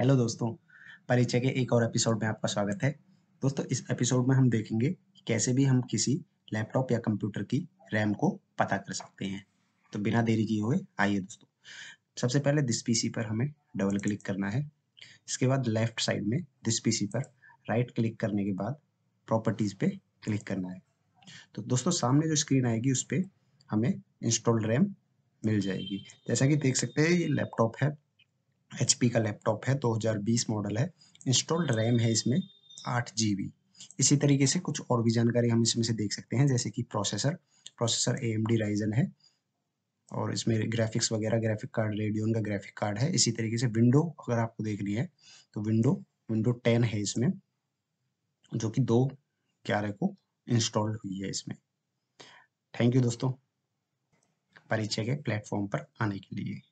hello दोस्तों परिचय के एक और एपिसोड में आपका स्वागत है दोस्तों इस एपिसोड में हम देखेंगे कैसे भी हम किसी लैपटॉप या कंप्यूटर की रैम को पता कर सकते हैं तो बिना देरी किए हुए आइए दोस्तों सबसे पहले दिस पीसी पर हमें डबल क्लिक करना है इसके बाद लेफ्ट साइड में दिस पीसी पर राइट क्लिक करने के बाद प्रॉपर्टीज़ पे क्लिक करना है तो दोस्तों सामने जो स्क्रीन आएगी उस पर हमें इंस्टॉल्ड रैम मिल जाएगी जैसा कि देख सकते हैं ये लैपटॉप है एचपी का लैपटॉप है 2020 मॉडल है इंस्टॉल्ड रैम है इसमें आठ जी इसी तरीके से कुछ और भी जानकारी हम इसमें से देख सकते हैं जैसे कि processor processor A M D Ryzen है और इसमें ग्राफिक्स वगैरह ग्राफिक कार्ड रेडियोन का ग्राफिक कार्ड है इसी तरीके से विंडो अगर आपको देखनी है तो विंडो विंडो टेन है इसमें जो कि दो ग्यारह को इंस्टॉल हुई है इसमें थैंक यू दोस्तों परिचय के प्लेटफॉर्म पर आने के लिए